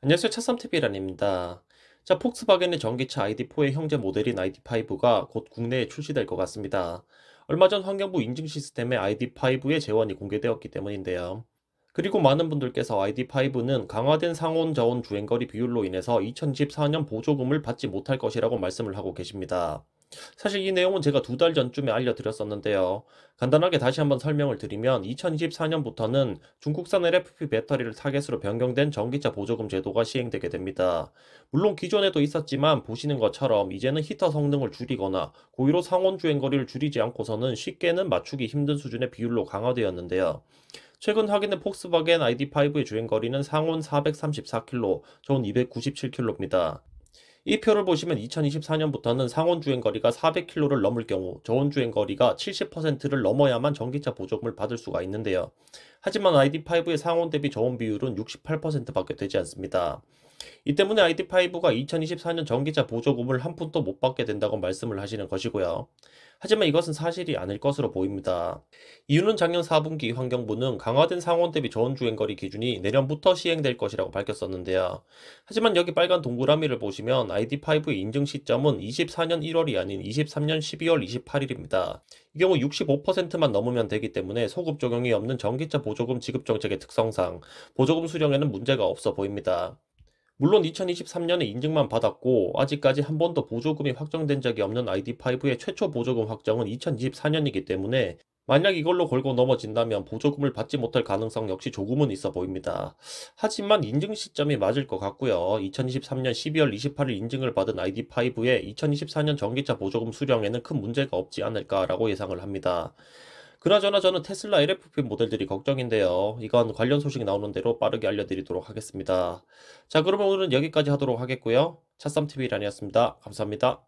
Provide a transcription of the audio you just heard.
안녕하세요. 차삼TV란입니다. 자, 폭스바겐의 전기차 ID4의 형제 모델인 ID5가 곧 국내에 출시될 것 같습니다. 얼마 전 환경부 인증 시스템에 ID5의 재원이 공개되었기 때문인데요. 그리고 많은 분들께서 ID5는 강화된 상온 저온 주행거리 비율로 인해서 2014년 보조금을 받지 못할 것이라고 말씀을 하고 계십니다. 사실 이 내용은 제가 두 달 전쯤에 알려드렸었는데요. 간단하게 다시 한번 설명을 드리면 2024년부터는 중국산 LFP 배터리를 타겟으로 변경된 전기차 보조금 제도가 시행되게 됩니다. 물론 기존에도 있었지만 보시는 것처럼 이제는 히터 성능을 줄이거나 고의로 상온 주행 거리를 줄이지 않고서는 쉽게는 맞추기 힘든 수준의 비율로 강화되었는데요. 최근 확인된 폭스바겐 ID5의 주행거리는 상온 434km, 전 297km입니다. 이 표를 보시면 2024년부터는 상온 주행 거리가 400km를 넘을 경우 저온 주행 거리가 70%를 넘어야만 전기차 보조금을 받을 수가 있는데요. 하지만 ID5의 상온 대비 저온 비율은 68%밖에 되지 않습니다. 이 때문에 ID5가 2024년 전기차 보조금을 한 푼도 못 받게 된다고 말씀을 하시는 것이고요. 하지만 이것은 사실이 아닐 것으로 보입니다. 이유는 작년 4분기 환경부는 강화된 상온 대비 저온 주행거리 기준이 내년부터 시행될 것이라고 밝혔었는데요. 하지만 여기 빨간 동그라미를 보시면 ID5의 인증 시점은 24년 1월이 아닌 23년 12월 28일입니다. 이 경우 65%만 넘으면 되기 때문에 소급 적용이 없는 전기차 보조금 지급 정책의 특성상 보조금 수령에는 문제가 없어 보입니다. 물론 2023년에 인증만 받았고 아직까지 한 번도 보조금이 확정된 적이 없는 ID5의 최초 보조금 확정은 2024년이기 때문에 만약 이걸로 걸고 넘어진다면 보조금을 받지 못할 가능성 역시 조금은 있어 보입니다. 하지만 인증 시점이 맞을 것 같고요. 2023년 12월 28일 인증을 받은 ID5의 2024년 전기차 보조금 수령에는 큰 문제가 없지 않을까라고 예상을 합니다. 그나저나 저는 테슬라 LFP 모델들이 걱정인데요. 이건 관련 소식 이 나오는 대로 빠르게 알려드리도록 하겠습니다. 자, 그러면 오늘은 여기까지 하도록 하겠고요. 차쌈 t v 란이었습니다. 감사합니다.